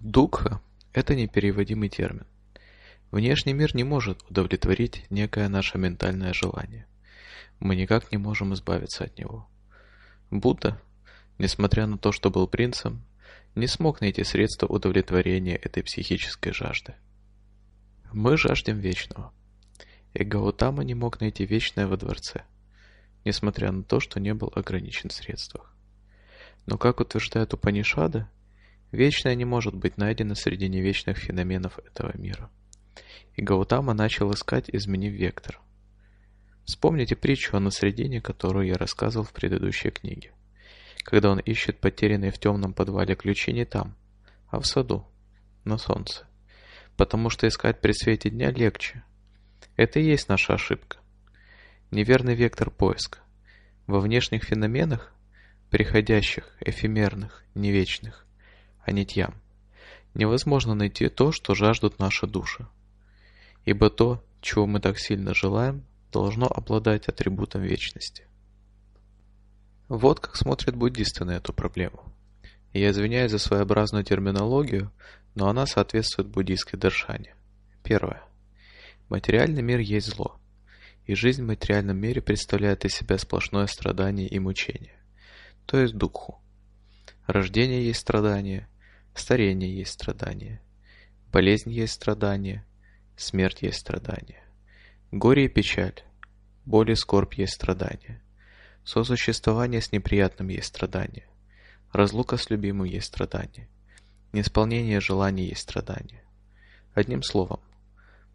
Дугха – это непереводимый термин. Внешний мир не может удовлетворить некое наше ментальное желание. Мы никак не можем избавиться от него. Будда, несмотря на то, что был принцем, не смог найти средства удовлетворения этой психической жажды. Мы жаждем вечного. И Гаутама не мог найти вечное во дворце, несмотря на то, что не был ограничен в средствах. Но как утверждает Упанишада? Вечное не может быть найдено среди невечных феноменов этого мира. И Гаутама начал искать, изменив вектор. Вспомните притчу о насредине, которую я рассказывал в предыдущей книге. Когда он ищет потерянные в темном подвале ключи не там, а в саду, на солнце. Потому что искать при свете дня легче. Это и есть наша ошибка. Неверный вектор поиска. Во внешних феноменах, приходящих, эфемерных, невечных, а не тьям, невозможно найти то, что жаждут наши души. Ибо то, чего мы так сильно желаем, должно обладать атрибутом вечности. Вот как смотрят буддисты на эту проблему. Я извиняюсь за своеобразную терминологию, но она соответствует буддийской даршане. Первое. Материальный мир есть зло, и жизнь в материальном мире представляет из себя сплошное страдание и мучение, то есть духу, Рождение есть страдание, старение есть страдание, болезнь есть страдание, смерть есть страдание. Горе и печаль, боль и скорбь есть страдание. Сосуществование с неприятным есть страдание. Разлука с любимым есть страдание. Неисполнение желаний есть страдание. Одним словом,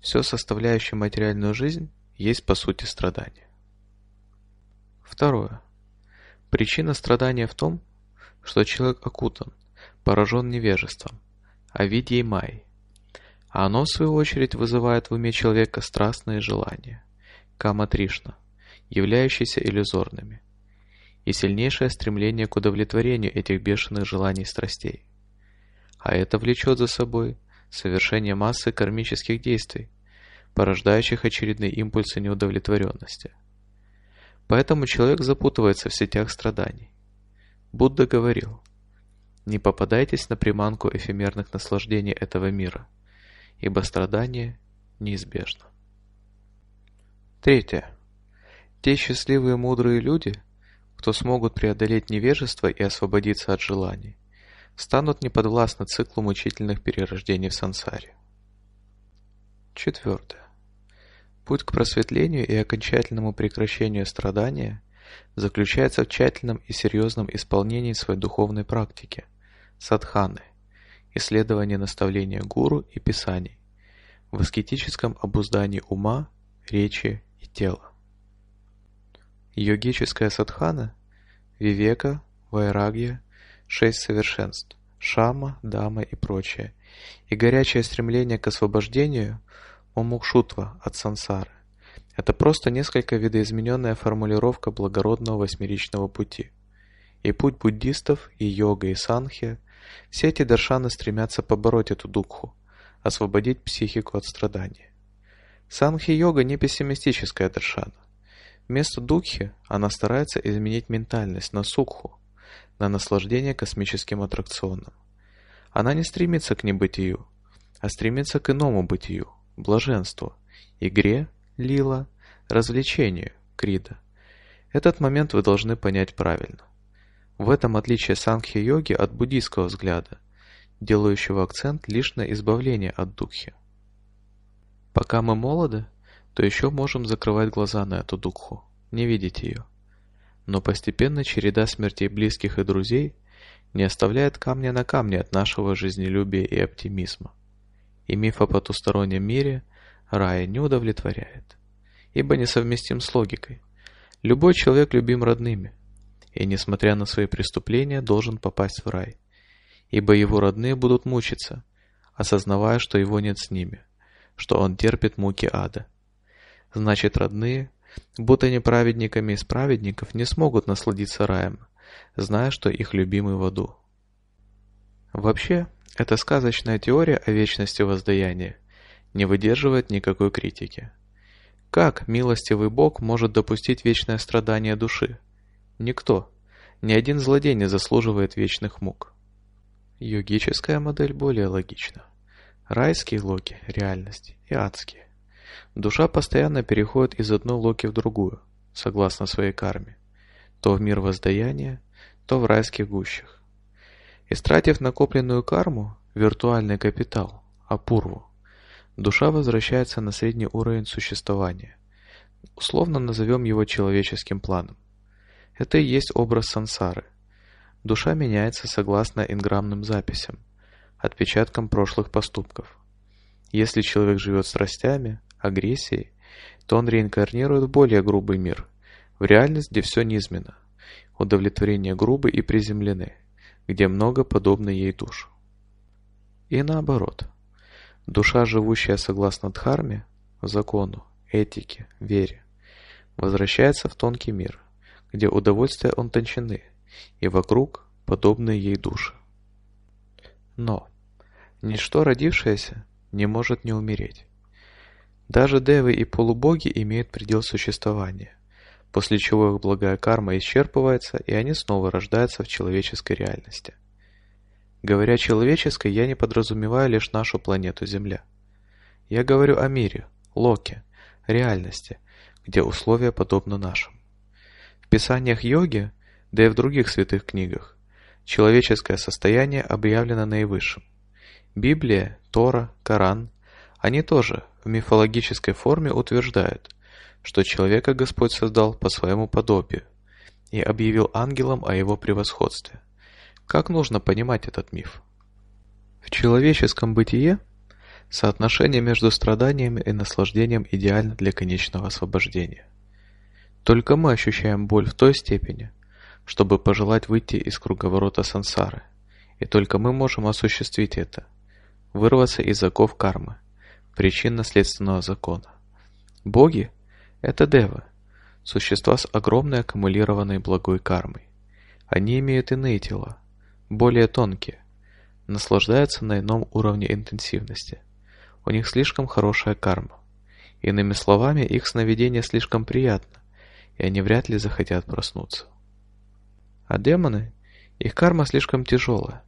все составляющее материальную жизнь есть по сути страдание. Второе. Причина страдания в том, что человек окутан, поражен невежеством, а Авидьей Май. А оно, в свою очередь, вызывает в уме человека страстные желания, Кама Тришна, являющиеся иллюзорными, и сильнейшее стремление к удовлетворению этих бешеных желаний и страстей. А это влечет за собой совершение массы кармических действий, порождающих очередные импульсы неудовлетворенности. Поэтому человек запутывается в сетях страданий, Будда говорил, «Не попадайтесь на приманку эфемерных наслаждений этого мира, ибо страдание неизбежно». Третье. Те счастливые мудрые люди, кто смогут преодолеть невежество и освободиться от желаний, станут неподвластны циклу мучительных перерождений в сансаре. Четвертое. Путь к просветлению и окончательному прекращению страдания заключается в тщательном и серьезном исполнении своей духовной практики, садханы, исследовании наставления гуру и писаний, в аскетическом обуздании ума, речи и тела. Йогическая садхана – вивека, вайрагья, шесть совершенств – шама, дама и прочее, и горячее стремление к освобождению – мумукшутва от сансары. Это просто несколько видоизмененная формулировка благородного восьмеричного пути. И путь буддистов, и йога, и санхи – все эти даршаны стремятся побороть эту дукху, освободить психику от страданий. Санхи-йога не пессимистическая даршана. Вместо дукхи она старается изменить ментальность на сукху, на наслаждение космическим аттракционом. Она не стремится к небытию, а стремится к иному бытию, блаженству, игре Лила, развлечению Крида. Этот момент вы должны понять правильно. В этом отличие санхи-йоги от буддийского взгляда, делающего акцент лишь на избавление от духи. Пока мы молоды, то еще можем закрывать глаза на эту духу, не видеть ее. Но постепенно череда смертей близких и друзей не оставляет камня на камне от нашего жизнелюбия и оптимизма. И миф о потустороннем мире – рая не удовлетворяет, ибо несовместим с логикой. Любой человек любим родными, и, несмотря на свои преступления, должен попасть в рай, ибо его родные будут мучиться, осознавая, что его нет с ними, что он терпит муки ада. Значит, родные, будто не праведниками из праведников, не смогут насладиться раем, зная, что их любимый в аду. Вообще, это сказочная теория о вечности воздаяния, не выдерживает никакой критики. Как милостивый Бог может допустить вечное страдание души? Никто. Ни один злодей не заслуживает вечных мук. Йогическая модель более логична. Райские локи – реальность, и адские. Душа постоянно переходит из одной локи в другую, согласно своей карме. То в мир воздаяния, то в райских гущах. Истратив накопленную карму, виртуальный капитал, апурву, Душа возвращается на средний уровень существования. Условно назовем его человеческим планом. Это и есть образ сансары. Душа меняется согласно инграммным записям, отпечаткам прошлых поступков. Если человек живет страстями, агрессией, то он реинкарнирует в более грубый мир, в реальность, где все низменно, удовлетворение грубы и приземлены, где много подобно ей душ. И наоборот – Душа, живущая согласно дхарме, закону, этике, вере, возвращается в тонкий мир, где удовольствия он тончены, и вокруг подобные ей души. Но ничто родившееся не может не умереть. Даже девы и полубоги имеют предел существования, после чего их благая карма исчерпывается, и они снова рождаются в человеческой реальности – Говоря человеческой, я не подразумеваю лишь нашу планету Земля. Я говорю о мире, локе, реальности, где условия подобны нашим. В писаниях йоги, да и в других святых книгах, человеческое состояние объявлено наивысшим. Библия, Тора, Коран, они тоже в мифологической форме утверждают, что человека Господь создал по своему подобию и объявил ангелам о его превосходстве. Как нужно понимать этот миф? В человеческом бытие соотношение между страданием и наслаждением идеально для конечного освобождения. Только мы ощущаем боль в той степени, чтобы пожелать выйти из круговорота сансары, и только мы можем осуществить это, вырваться из оков кармы, причинно-следственного закона. Боги – это девы, существа с огромной аккумулированной благой кармой. Они имеют иные тела, более тонкие, наслаждаются на ином уровне интенсивности. У них слишком хорошая карма. Иными словами, их сновидение слишком приятно, и они вряд ли захотят проснуться. А демоны, их карма слишком тяжелая.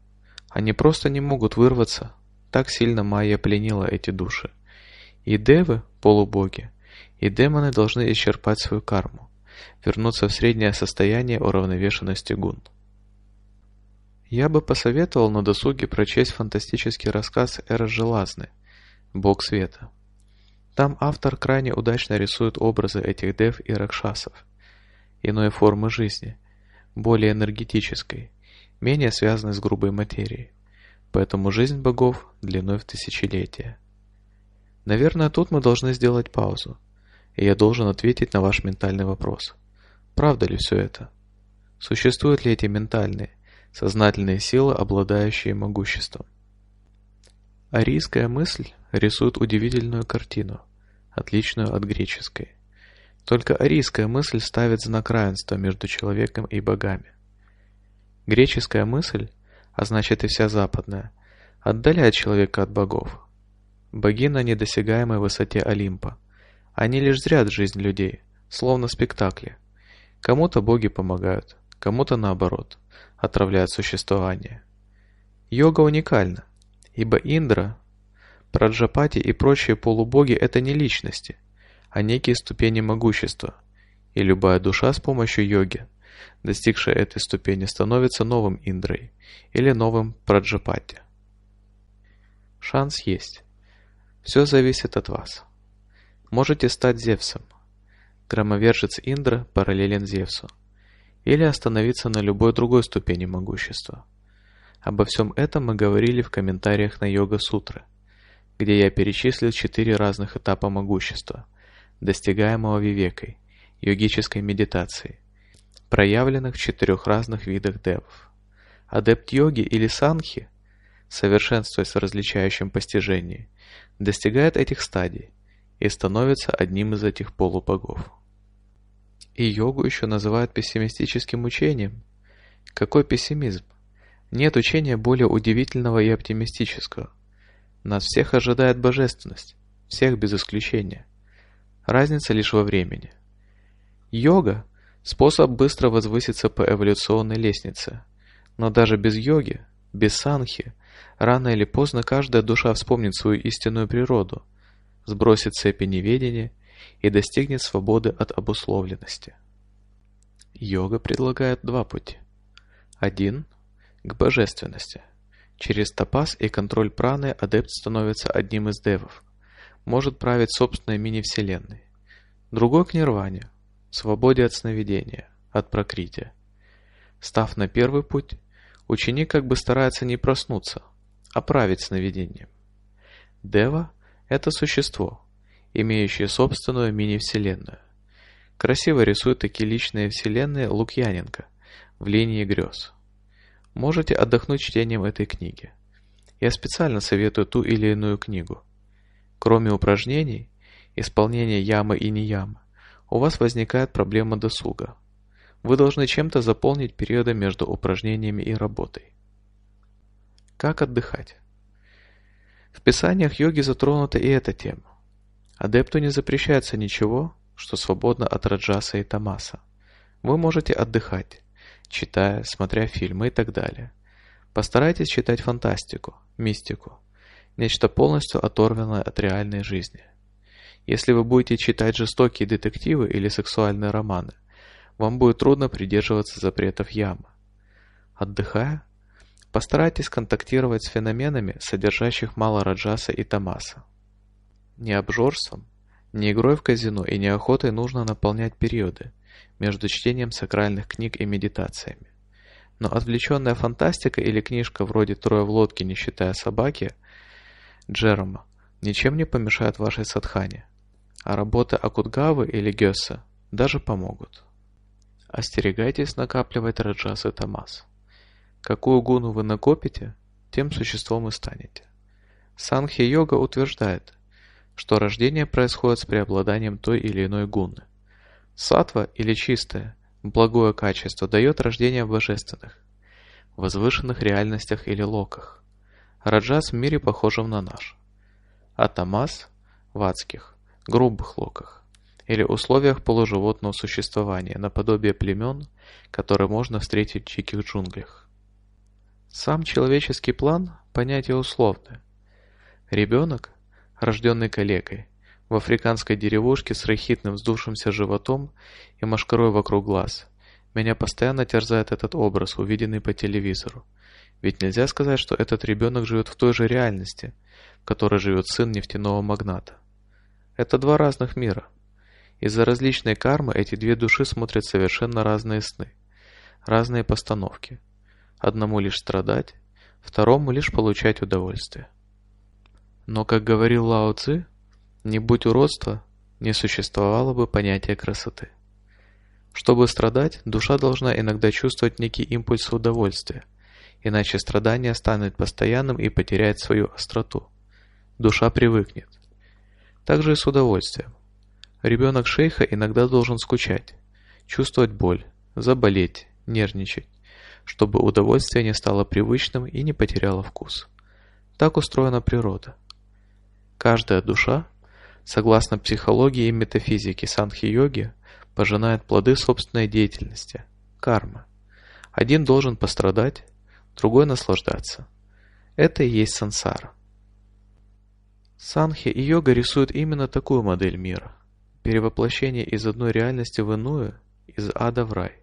Они просто не могут вырваться, так сильно Майя пленила эти души. И девы, полубоги, и демоны должны исчерпать свою карму, вернуться в среднее состояние уравновешенности гун. Я бы посоветовал на досуге прочесть фантастический рассказ Эра Желазны «Бог света». Там автор крайне удачно рисует образы этих дев и ракшасов, иной формы жизни, более энергетической, менее связанной с грубой материей. Поэтому жизнь богов длиной в тысячелетия. Наверное, тут мы должны сделать паузу, и я должен ответить на ваш ментальный вопрос. Правда ли все это? Существуют ли эти ментальные, сознательные силы, обладающие могуществом. Арийская мысль рисует удивительную картину, отличную от греческой. Только арийская мысль ставит знак равенства между человеком и богами. Греческая мысль, а значит и вся западная, отдаляет человека от богов. Боги на недосягаемой высоте Олимпа. Они лишь зрят жизнь людей, словно спектакли. Кому-то боги помогают, кому-то наоборот – отравляют существование. Йога уникальна, ибо Индра, Праджапати и прочие полубоги – это не личности, а некие ступени могущества, и любая душа с помощью йоги, достигшая этой ступени, становится новым Индрой или новым Праджапати. Шанс есть. Все зависит от вас. Можете стать Зевсом. Громовержец Индра параллелен Зевсу – или остановиться на любой другой ступени могущества. Обо всем этом мы говорили в комментариях на Йога-сутры, где я перечислил четыре разных этапа могущества, достигаемого вивекой, йогической медитации, проявленных в четырех разных видах девов. Адепт йоги или санхи, совершенствуясь в различающем постижении, достигает этих стадий и становится одним из этих полубогов. И йогу еще называют пессимистическим учением. Какой пессимизм? Нет учения более удивительного и оптимистического. Нас всех ожидает божественность, всех без исключения. Разница лишь во времени. Йога – способ быстро возвыситься по эволюционной лестнице. Но даже без йоги, без санхи, рано или поздно каждая душа вспомнит свою истинную природу, сбросит цепи неведения – и достигнет свободы от обусловленности. Йога предлагает два пути. Один – к божественности. Через тапас и контроль праны адепт становится одним из девов, может править собственной мини-вселенной. Другой к нирване, свободе от сновидения, от прокрития. Став на первый путь, ученик как бы старается не проснуться, а править сновидением. Дева – это существо, имеющие собственную мини-вселенную. Красиво рисует такие личные вселенные Лукьяненко в «Линии грез». Можете отдохнуть чтением этой книги. Я специально советую ту или иную книгу. Кроме упражнений, исполнения ямы и не ямы, у вас возникает проблема досуга. Вы должны чем-то заполнить периоды между упражнениями и работой. Как отдыхать? В писаниях йоги затронута и эта тема. Адепту не запрещается ничего, что свободно от Раджаса и Тамаса. Вы можете отдыхать, читая, смотря фильмы и так далее. Постарайтесь читать фантастику, мистику, нечто полностью оторванное от реальной жизни. Если вы будете читать жестокие детективы или сексуальные романы, вам будет трудно придерживаться запретов ямы. Отдыхая, постарайтесь контактировать с феноменами, содержащих мало раджаса и тамаса. Ни обжорством, ни игрой в казино и ни охотой нужно наполнять периоды между чтением сакральных книг и медитациями. Но отвлеченная фантастика или книжка вроде «Трое в лодке, не считая собаки» Джерома ничем не помешает вашей садхане, а работы Акутгавы или Гёса даже помогут. Остерегайтесь накапливать раджас и тамас. Какую гуну вы накопите, тем существом и станете. Санхи-йога утверждает, что рождение происходит с преобладанием той или иной гуны. Сатва или чистое, благое качество дает рождение в божественных, возвышенных реальностях или локах. Раджас в мире похожем на наш. А тамас в адских, грубых локах или условиях полуживотного существования, наподобие племен, которые можно встретить в диких джунглях. Сам человеческий план – понятие условное. Ребенок рожденный калекой, в африканской деревушке с рахитным вздувшимся животом и машкарой вокруг глаз. Меня постоянно терзает этот образ, увиденный по телевизору. Ведь нельзя сказать, что этот ребенок живет в той же реальности, в которой живет сын нефтяного магната. Это два разных мира. Из-за различной кармы эти две души смотрят совершенно разные сны, разные постановки. Одному лишь страдать, второму лишь получать удовольствие. Но, как говорил Лао Цзи, не будь уродства, не существовало бы понятия красоты. Чтобы страдать, душа должна иногда чувствовать некий импульс удовольствия, иначе страдание станет постоянным и потеряет свою остроту. Душа привыкнет. Также и с удовольствием. Ребенок шейха иногда должен скучать, чувствовать боль, заболеть, нервничать, чтобы удовольствие не стало привычным и не потеряло вкус. Так устроена природа. Каждая душа, согласно психологии и метафизике санхи-йоги, пожинает плоды собственной деятельности – карма. Один должен пострадать, другой наслаждаться. Это и есть сансара. Санхи и йога рисуют именно такую модель мира. Перевоплощение из одной реальности в иную, из ада в рай,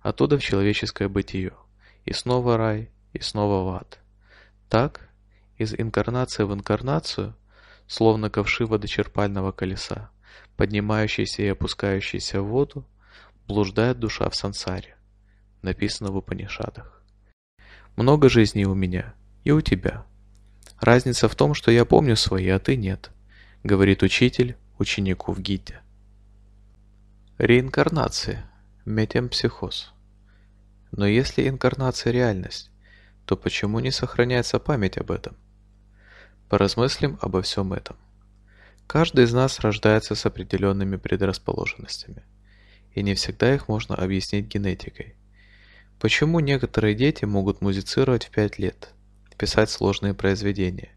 оттуда в человеческое бытие, и снова рай, и снова в ад. Так, из инкарнации в инкарнацию – словно ковши водочерпального колеса, поднимающиеся и опускающиеся в воду, блуждает душа в сансаре, написано в Упанишадах. Много жизней у меня и у тебя. Разница в том, что я помню свои, а ты нет, говорит учитель ученику в гиде. Реинкарнация, метемпсихоз. Но если инкарнация реальность, то почему не сохраняется память об этом? Поразмыслим обо всем этом. Каждый из нас рождается с определенными предрасположенностями, и не всегда их можно объяснить генетикой. Почему некоторые дети могут музицировать в 5 лет, писать сложные произведения?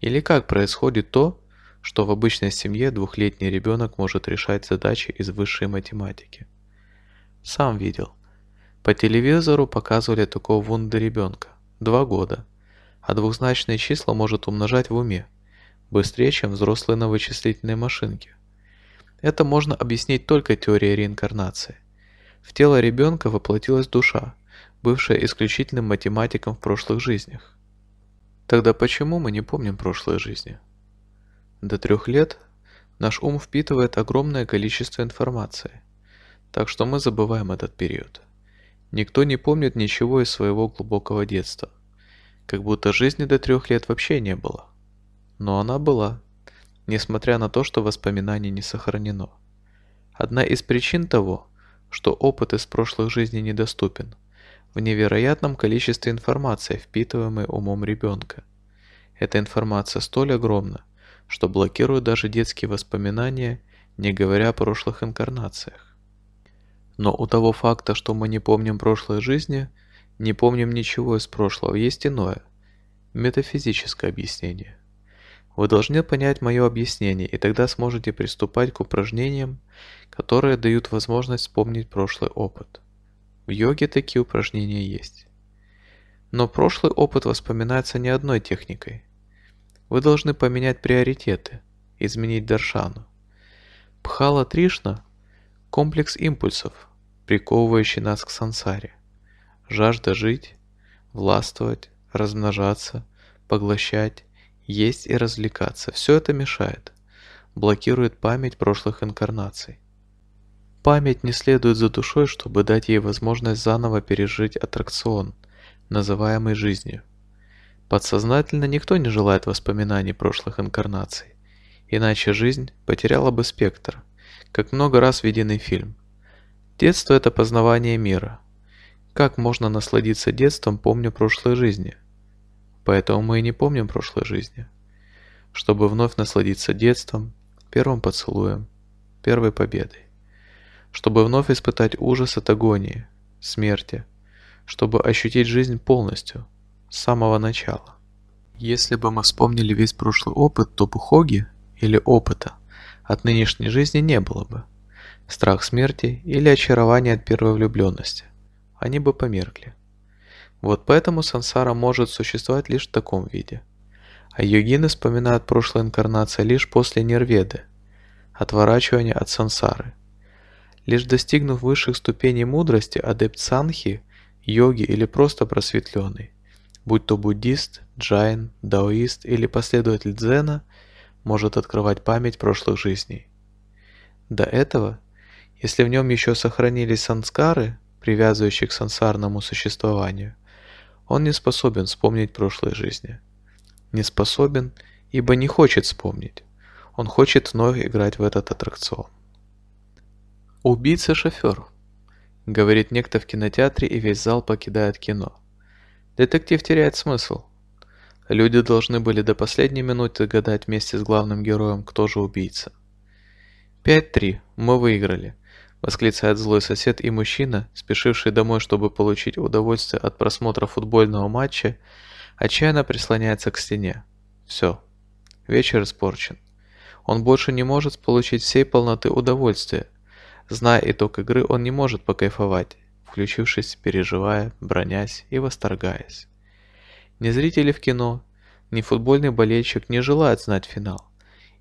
Или как происходит то, что в обычной семье двухлетний ребенок может решать задачи из высшей математики? Сам видел. По телевизору показывали такого вунда ребенка, два года – а двухзначные числа может умножать в уме, быстрее, чем взрослые на вычислительной машинке. Это можно объяснить только теорией реинкарнации. В тело ребенка воплотилась душа, бывшая исключительным математиком в прошлых жизнях. Тогда почему мы не помним прошлые жизни? До трех лет наш ум впитывает огромное количество информации, так что мы забываем этот период. Никто не помнит ничего из своего глубокого детства. Как будто жизни до трех лет вообще не было. Но она была, несмотря на то, что воспоминаний не сохранено. Одна из причин того, что опыт из прошлых жизней недоступен, в невероятном количестве информации, впитываемой умом ребенка. Эта информация столь огромна, что блокирует даже детские воспоминания, не говоря о прошлых инкарнациях. Но у того факта, что мы не помним прошлой жизни – не помним ничего из прошлого, есть иное. Метафизическое объяснение. Вы должны понять мое объяснение, и тогда сможете приступать к упражнениям, которые дают возможность вспомнить прошлый опыт. В йоге такие упражнения есть. Но прошлый опыт воспоминается не одной техникой. Вы должны поменять приоритеты, изменить даршану. Пхала Тришна – комплекс импульсов, приковывающий нас к сансаре жажда жить, властвовать, размножаться, поглощать, есть и развлекаться. Все это мешает, блокирует память прошлых инкарнаций. Память не следует за душой, чтобы дать ей возможность заново пережить аттракцион, называемый жизнью. Подсознательно никто не желает воспоминаний прошлых инкарнаций, иначе жизнь потеряла бы спектр, как много раз виденный фильм. Детство – это познавание мира – как можно насладиться детством, помня прошлой жизни? Поэтому мы и не помним прошлой жизни. Чтобы вновь насладиться детством, первым поцелуем, первой победой. Чтобы вновь испытать ужас от агонии, смерти. Чтобы ощутить жизнь полностью, с самого начала. Если бы мы вспомнили весь прошлый опыт, то бухоги, или опыта, от нынешней жизни не было бы. Страх смерти или очарование от первой влюбленности – они бы померкли. Вот поэтому сансара может существовать лишь в таком виде. А йогины вспоминают прошлые инкарнации лишь после нирведы, отворачивания от сансары. Лишь достигнув высших ступеней мудрости, адепт санхи, йоги или просто просветленный, будь то буддист, джайн, даоист или последователь дзена, может открывать память прошлых жизней. До этого, если в нем еще сохранились санскары – привязывающий к сансарному существованию. Он не способен вспомнить прошлой жизни. Не способен, ибо не хочет вспомнить. Он хочет вновь играть в этот аттракцион. «Убийца-шофер», — говорит некто в кинотеатре, и весь зал покидает кино. Детектив теряет смысл. Люди должны были до последней минуты гадать вместе с главным героем, кто же убийца. 5-3. Мы выиграли. Восклицает злой сосед и мужчина, спешивший домой, чтобы получить удовольствие от просмотра футбольного матча, отчаянно а прислоняется к стене. Все. Вечер испорчен. Он больше не может получить всей полноты удовольствия. Зная итог игры, он не может покайфовать, включившись, переживая, бронясь и восторгаясь. Ни зрители в кино, ни футбольный болельщик не желают знать финал,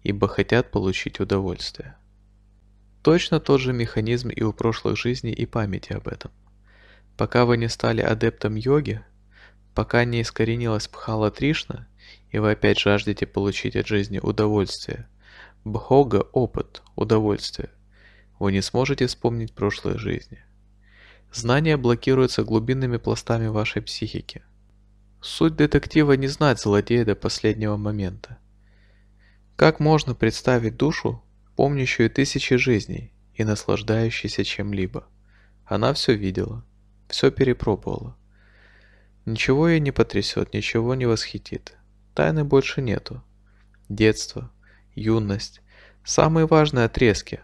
ибо хотят получить удовольствие. Точно тот же механизм и у прошлых жизней и памяти об этом. Пока вы не стали адептом йоги, пока не искоренилась Пхала Тришна, и вы опять жаждете получить от жизни удовольствие, Бхога – опыт, удовольствие, вы не сможете вспомнить прошлые жизни. Знания блокируются глубинными пластами вашей психики. Суть детектива не знать злодея до последнего момента. Как можно представить душу, помнящую тысячи жизней и наслаждающейся чем-либо. Она все видела, все перепробовала. Ничего ей не потрясет, ничего не восхитит. Тайны больше нету. Детство, юность, самые важные отрезки.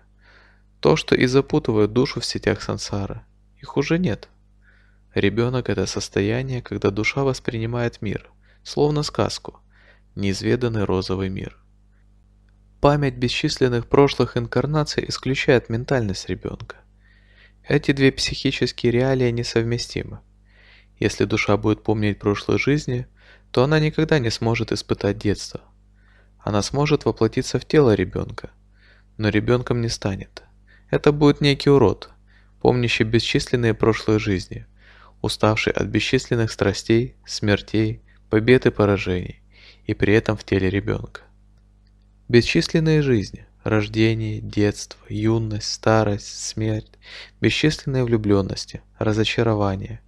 То, что и запутывает душу в сетях сансары. Их уже нет. Ребенок – это состояние, когда душа воспринимает мир, словно сказку, неизведанный розовый мир. Память бесчисленных прошлых инкарнаций исключает ментальность ребенка. Эти две психические реалии несовместимы. Если душа будет помнить прошлые жизни, то она никогда не сможет испытать детство. Она сможет воплотиться в тело ребенка, но ребенком не станет. Это будет некий урод, помнящий бесчисленные прошлые жизни, уставший от бесчисленных страстей, смертей, побед и поражений, и при этом в теле ребенка. Бесчисленные жизни – рождение, детство, юность, старость, смерть, бесчисленные влюбленности, разочарования.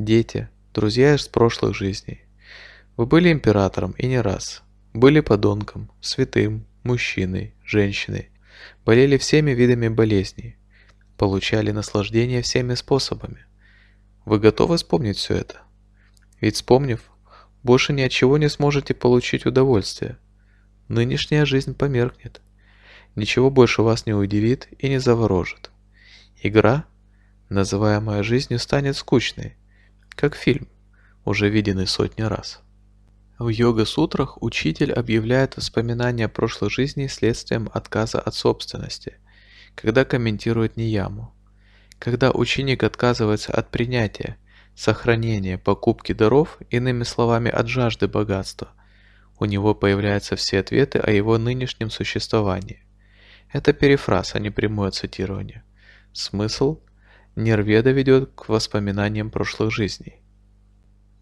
Дети, друзья из прошлых жизней. Вы были императором и не раз. Были подонком, святым, мужчиной, женщиной. Болели всеми видами болезней. Получали наслаждение всеми способами. Вы готовы вспомнить все это? Ведь вспомнив, больше ни от чего не сможете получить удовольствие – нынешняя жизнь померкнет. Ничего больше вас не удивит и не заворожит. Игра, называемая жизнью, станет скучной, как фильм, уже виденный сотни раз. В йога-сутрах учитель объявляет воспоминания прошлой жизни следствием отказа от собственности, когда комментирует Нияму. Когда ученик отказывается от принятия, сохранения, покупки даров, иными словами от жажды богатства, у него появляются все ответы о его нынешнем существовании. Это перефраз, а не прямое цитирование. Смысл – Нерведа ведет к воспоминаниям прошлых жизней.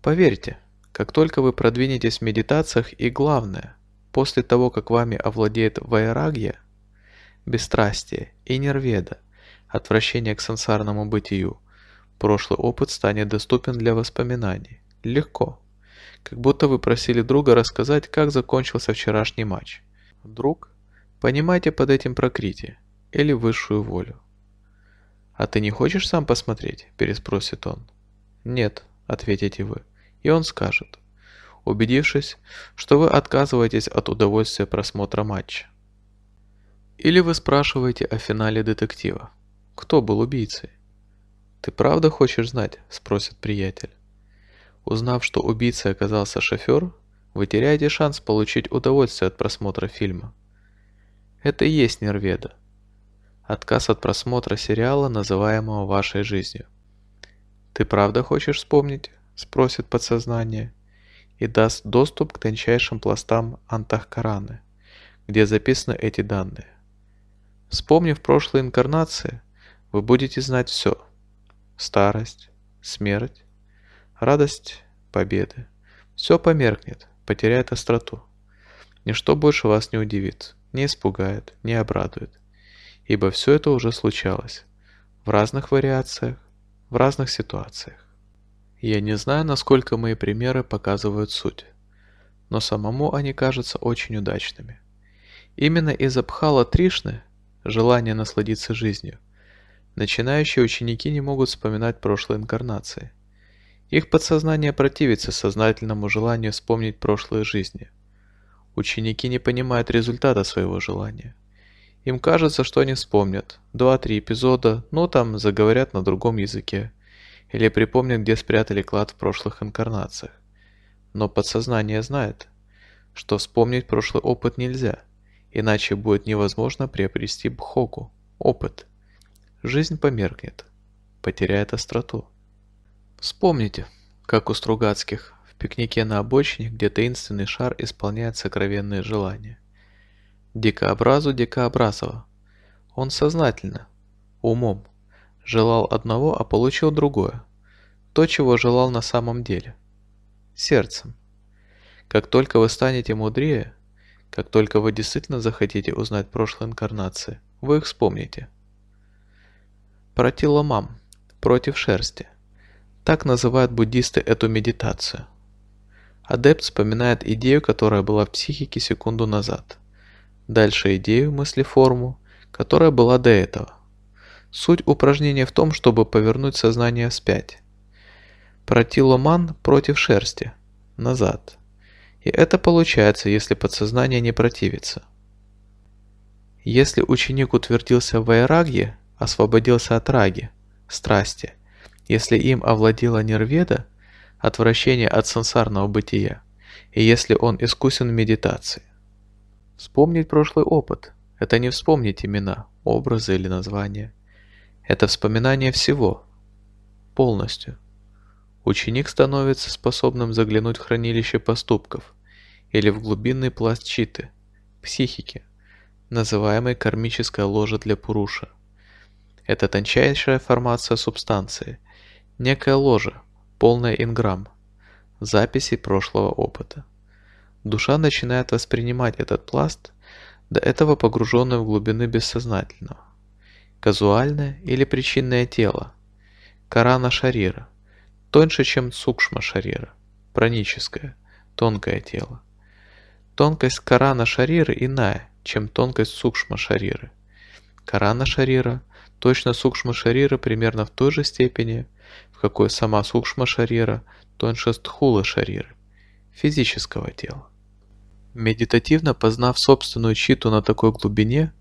Поверьте, как только вы продвинетесь в медитациях и главное, после того, как вами овладеет вайрагья, бесстрастие и нерведа, отвращение к сансарному бытию, прошлый опыт станет доступен для воспоминаний. Легко. Как будто вы просили друга рассказать, как закончился вчерашний матч. Друг, понимаете под этим прокрытие или высшую волю. «А ты не хочешь сам посмотреть?» – переспросит он. «Нет», – ответите вы, и он скажет, убедившись, что вы отказываетесь от удовольствия просмотра матча. Или вы спрашиваете о финале детектива. Кто был убийцей? «Ты правда хочешь знать?» – спросит приятель. Узнав, что убийцей оказался шофер, вы теряете шанс получить удовольствие от просмотра фильма. Это и есть нерведа. Отказ от просмотра сериала, называемого вашей жизнью. «Ты правда хочешь вспомнить?» – спросит подсознание и даст доступ к тончайшим пластам Антахкараны, где записаны эти данные. Вспомнив прошлые инкарнации, вы будете знать все – старость, смерть, радость победы. Все померкнет, потеряет остроту. Ничто больше вас не удивит, не испугает, не обрадует. Ибо все это уже случалось. В разных вариациях, в разных ситуациях. Я не знаю, насколько мои примеры показывают суть. Но самому они кажутся очень удачными. Именно из Абхала Тришны, желание насладиться жизнью, начинающие ученики не могут вспоминать прошлые инкарнации – их подсознание противится сознательному желанию вспомнить прошлые жизни. Ученики не понимают результата своего желания. Им кажется, что они вспомнят. Два-три эпизода, но там заговорят на другом языке. Или припомнят, где спрятали клад в прошлых инкарнациях. Но подсознание знает, что вспомнить прошлый опыт нельзя, иначе будет невозможно приобрести бхогу, опыт. Жизнь померкнет, потеряет остроту. Вспомните, как у Стругацких, в пикнике на обочине, где таинственный шар исполняет сокровенные желания. Дикообразу Дикообразова. Он сознательно, умом, желал одного, а получил другое. То, чего желал на самом деле. Сердцем. Как только вы станете мудрее, как только вы действительно захотите узнать прошлые инкарнации, вы их вспомните. Протиломам. Против шерсти. Так называют буддисты эту медитацию. Адепт вспоминает идею, которая была в психике секунду назад. Дальше идею, мысли форму, которая была до этого. Суть упражнения в том, чтобы повернуть сознание вспять. Протиломан против шерсти. Назад. И это получается, если подсознание не противится. Если ученик утвердился в вайрагье, освободился от раги, страсти – если им овладела нирведа, отвращение от сансарного бытия, и если он искусен в медитации. Вспомнить прошлый опыт – это не вспомнить имена, образы или названия. Это вспоминание всего, полностью. Ученик становится способным заглянуть в хранилище поступков или в глубинный пласт читы, психики, называемой кармическая ложа для Пуруша. Это тончайшая формация субстанции, Некая ложа, полная инграмм, записей прошлого опыта. Душа начинает воспринимать этот пласт, до этого погруженную в глубины бессознательного. Казуальное или причинное тело, карана шарира, тоньше, чем сукшма шарира, праническое, тонкое тело. Тонкость карана шарира иная, чем тонкость сукшма шарира Карана шарира, точно сукшма шарира примерно в той же степени, в какой сама сукшма шарира, тоньше хула шариры, физического тела. Медитативно познав собственную читу на такой глубине,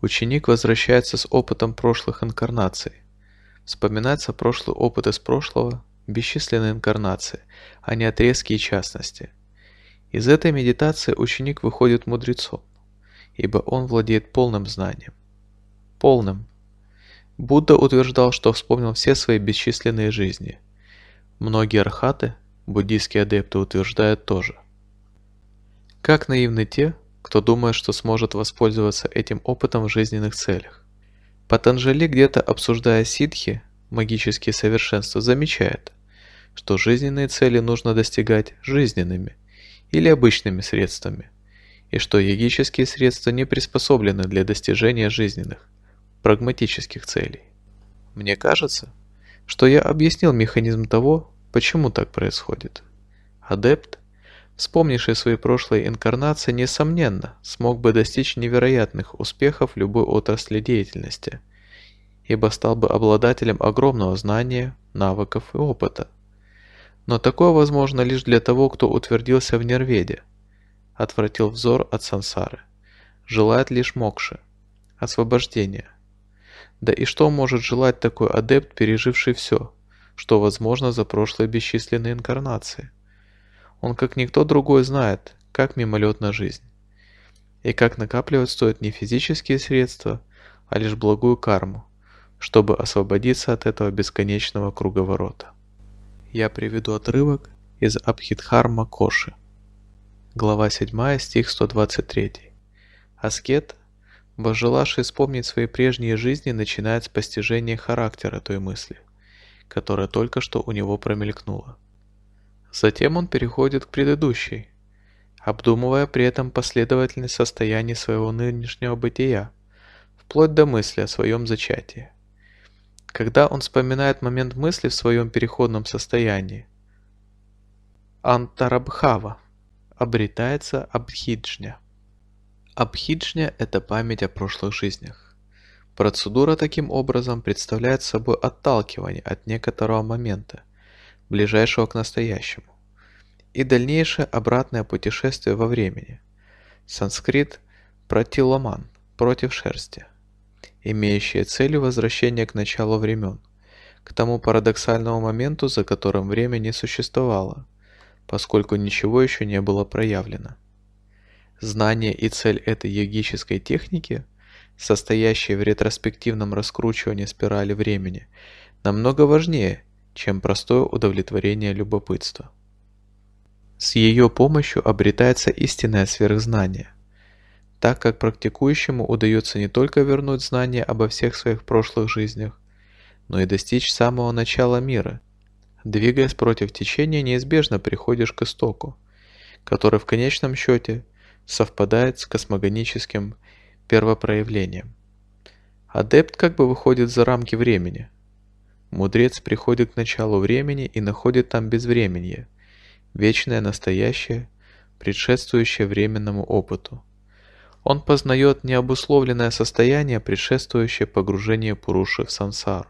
ученик возвращается с опытом прошлых инкарнаций. Вспоминается прошлый опыт из прошлого, бесчисленные инкарнации, а не отрезки и частности. Из этой медитации ученик выходит мудрецом, ибо он владеет полным знанием. Полным, Будда утверждал, что вспомнил все свои бесчисленные жизни. Многие архаты, буддийские адепты утверждают тоже. Как наивны те, кто думает, что сможет воспользоваться этим опытом в жизненных целях. Патанджали, где-то обсуждая ситхи, магические совершенства, замечает, что жизненные цели нужно достигать жизненными или обычными средствами, и что йогические средства не приспособлены для достижения жизненных прагматических целей. Мне кажется, что я объяснил механизм того, почему так происходит. Адепт, вспомнивший свои прошлые инкарнации, несомненно, смог бы достичь невероятных успехов в любой отрасли деятельности, ибо стал бы обладателем огромного знания, навыков и опыта. Но такое возможно лишь для того, кто утвердился в Нерведе, отвратил взор от сансары, желает лишь мокши, освобождения, да и что может желать такой адепт, переживший все, что возможно за прошлые бесчисленные инкарнации? Он как никто другой знает, как мимолетна жизнь. И как накапливать стоит не физические средства, а лишь благую карму, чтобы освободиться от этого бесконечного круговорота. Я приведу отрывок из Абхидхарма Коши. Глава 7, стих 123. Аскет Возжелавший вспомнить свои прежние жизни начинает с постижения характера той мысли, которая только что у него промелькнула. Затем он переходит к предыдущей, обдумывая при этом последовательность состояний своего нынешнего бытия, вплоть до мысли о своем зачатии. Когда он вспоминает момент мысли в своем переходном состоянии, антарабхава обретается абдхиджня – Абхиджня – это память о прошлых жизнях. Процедура таким образом представляет собой отталкивание от некоторого момента, ближайшего к настоящему, и дальнейшее обратное путешествие во времени. Санскрит – протиломан, против шерсти, имеющие целью возвращение к началу времен, к тому парадоксальному моменту, за которым время не существовало, поскольку ничего еще не было проявлено. Знание и цель этой йогической техники, состоящей в ретроспективном раскручивании спирали времени, намного важнее, чем простое удовлетворение любопытства. С ее помощью обретается истинное сверхзнание, так как практикующему удается не только вернуть знания обо всех своих прошлых жизнях, но и достичь самого начала мира. Двигаясь против течения, неизбежно приходишь к истоку, который в конечном счете – совпадает с космогоническим первопроявлением. Адепт как бы выходит за рамки времени. Мудрец приходит к началу времени и находит там безвременье, вечное настоящее, предшествующее временному опыту. Он познает необусловленное состояние, предшествующее погружение Пуруши в сансару.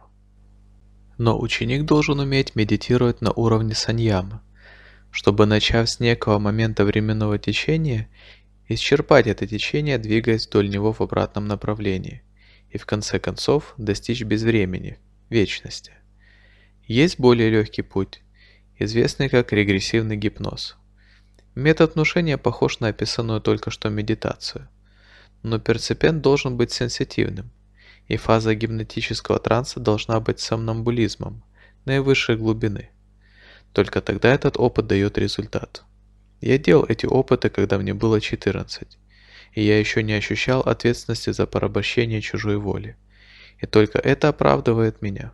Но ученик должен уметь медитировать на уровне саньямы, чтобы, начав с некого момента временного течения, исчерпать это течение, двигаясь вдоль него в обратном направлении, и в конце концов достичь безвремени, вечности. Есть более легкий путь, известный как регрессивный гипноз. Метод внушения похож на описанную только что медитацию, но перцепент должен быть сенситивным, и фаза гипнотического транса должна быть сомнамбулизмом наивысшей глубины. Только тогда этот опыт дает результат. Я делал эти опыты, когда мне было 14, и я еще не ощущал ответственности за порабощение чужой воли. И только это оправдывает меня.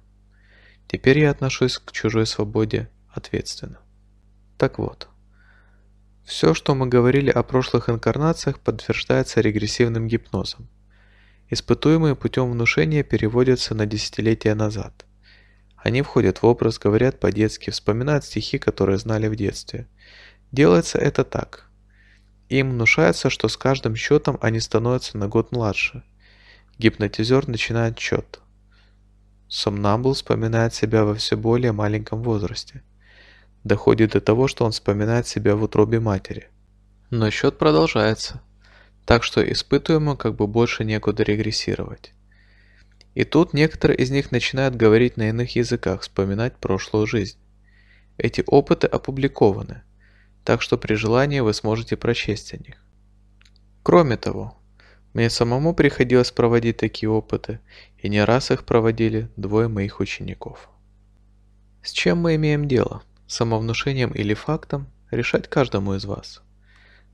Теперь я отношусь к чужой свободе ответственно. Так вот. Все, что мы говорили о прошлых инкарнациях, подтверждается регрессивным гипнозом. Испытуемые путем внушения переводятся на десятилетия назад. Они входят в образ, говорят по-детски, вспоминают стихи, которые знали в детстве. Делается это так. Им внушается, что с каждым счетом они становятся на год младше. Гипнотизер начинает счет. Сомнамбл вспоминает себя во все более маленьком возрасте. Доходит до того, что он вспоминает себя в утробе матери. Но счет продолжается, так что испытуемо как бы больше некуда регрессировать. И тут некоторые из них начинают говорить на иных языках, вспоминать прошлую жизнь. Эти опыты опубликованы – так что при желании вы сможете прочесть о них. Кроме того, мне самому приходилось проводить такие опыты, и не раз их проводили двое моих учеников. С чем мы имеем дело? Самовнушением или фактом решать каждому из вас.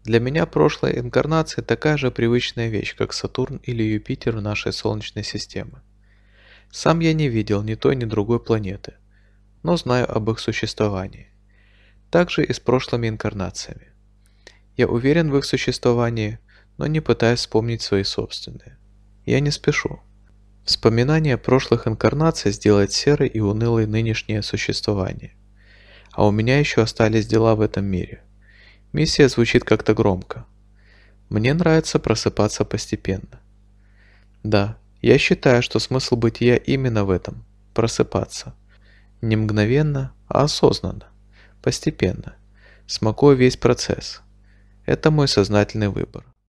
Для меня прошлая инкарнация такая же привычная вещь, как Сатурн или Юпитер в нашей Солнечной системе. Сам я не видел ни той, ни другой планеты, но знаю об их существовании также и с прошлыми инкарнациями. Я уверен в их существовании, но не пытаюсь вспомнить свои собственные. Я не спешу. Вспоминание прошлых инкарнаций сделает серой и унылой нынешнее существование. А у меня еще остались дела в этом мире. Миссия звучит как-то громко. Мне нравится просыпаться постепенно. Да, я считаю, что смысл бытия именно в этом – просыпаться. Не мгновенно, а осознанно постепенно, смакуя весь процесс. Это мой сознательный выбор.